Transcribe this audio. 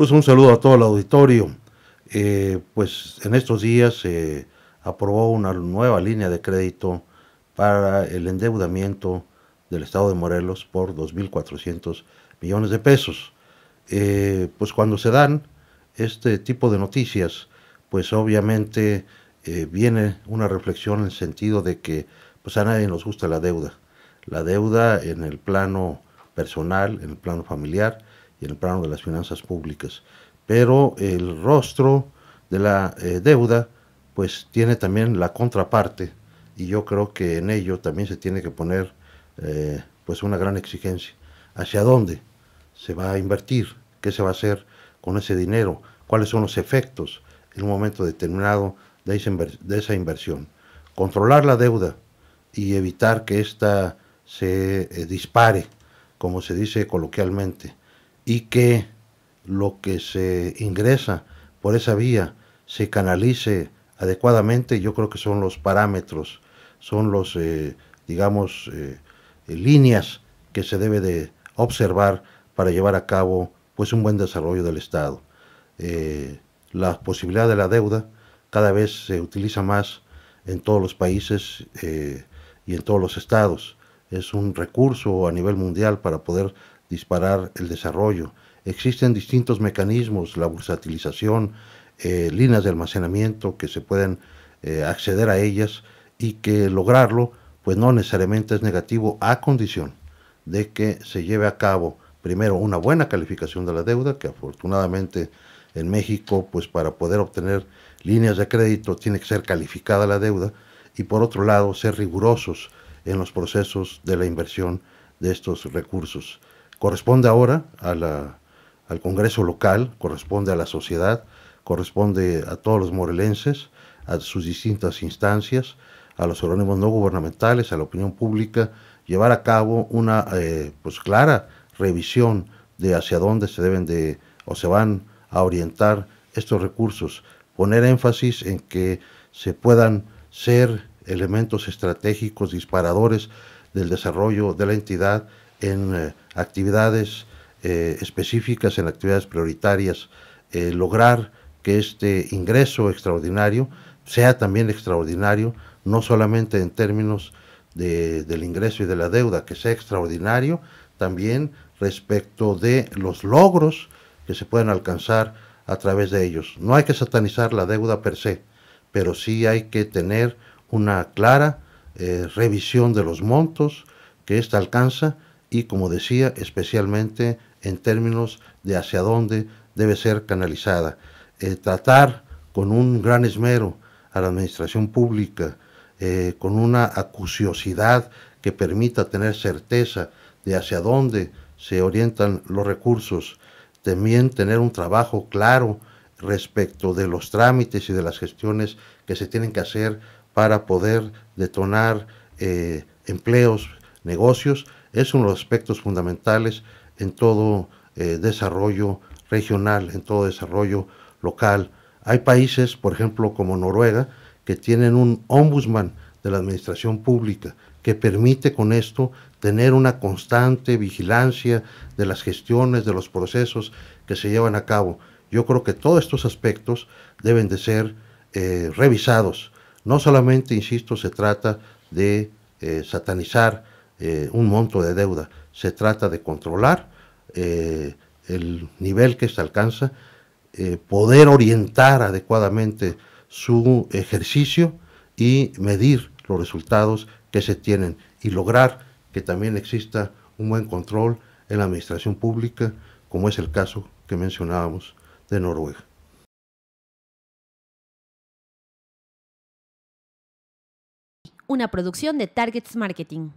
Pues un saludo a todo el auditorio. Eh, pues en estos días se aprobó una nueva línea de crédito para el endeudamiento del Estado de Morelos por 2.400 millones de pesos. Eh, pues cuando se dan este tipo de noticias, pues obviamente eh, viene una reflexión en el sentido de que pues a nadie nos gusta la deuda. La deuda en el plano personal, en el plano familiar, y en el plano de las finanzas públicas. Pero el rostro de la eh, deuda pues tiene también la contraparte y yo creo que en ello también se tiene que poner eh, pues una gran exigencia. ¿Hacia dónde se va a invertir? ¿Qué se va a hacer con ese dinero? ¿Cuáles son los efectos en un momento determinado de esa, inversión? Controlar la deuda y evitar que ésta se eh, dispare, como se dice coloquialmente y que lo que se ingresa por esa vía se canalice adecuadamente, yo creo que son los parámetros, son los, eh, digamos, eh, líneas que se debe de observar para llevar a cabo pues un buen desarrollo del Estado. Eh, la posibilidad de la deuda cada vez se utiliza más en todos los países y en todos los estados. Es un recurso a nivel mundial para poder disparar el desarrollo. Existen distintos mecanismos, la bursatilización, eh, líneas de almacenamiento que se pueden eh, acceder a ellas y que lograrlo pues no necesariamente es negativo a condición de que se lleve a cabo primero una buena calificación de la deuda que afortunadamente en México pues para poder obtener líneas de crédito tiene que ser calificada la deuda y por otro lado ser rigurosos en los procesos de la inversión de estos recursos. Corresponde ahora a la, al Congreso local, corresponde a la sociedad, corresponde a todos los morelenses, a sus distintas instancias, a los organismos no gubernamentales, a la opinión pública, llevar a cabo una eh, pues clara revisión de hacia dónde se deben de o se van a orientar estos recursos, poner énfasis en que se puedan ser elementos estratégicos disparadores del desarrollo de la entidad en eh, actividades eh, específicas, en actividades prioritarias, eh, lograr que este ingreso extraordinario sea también extraordinario, no solamente en términos del ingreso y de la deuda, que sea extraordinario también respecto de los logros que se pueden alcanzar a través de ellos. No hay que satanizar la deuda per se, pero sí hay que tener una clara eh, revisión de los montos que ésta alcanza y, como decía, especialmente en términos de hacia dónde debe ser canalizada. Eh, tratar con un gran esmero a la administración pública, eh, con una acuciosidad que permita tener certeza de hacia dónde se orientan los recursos, también tener un trabajo claro respecto de los trámites y de las gestiones que se tienen que hacer para poder detonar eh, empleos, negocios, es uno de los aspectos fundamentales en todo eh, desarrollo regional, en todo desarrollo local. Hay países, por ejemplo, como Noruega, que tienen un ombudsman de la administración pública que permite con esto tener una constante vigilancia de las gestiones, de los procesos que se llevan a cabo. Yo creo que todos estos aspectos deben de ser eh, revisados. No solamente, insisto, se trata de eh, satanizar eh, un monto de deuda, se trata de controlar eh, el nivel que se alcanza, eh, poder orientar adecuadamente su ejercicio y medir los resultados que se tienen y lograr que también exista un buen control en la administración pública, como es el caso que mencionábamos de Noruega. Una producción de Targets Marketing.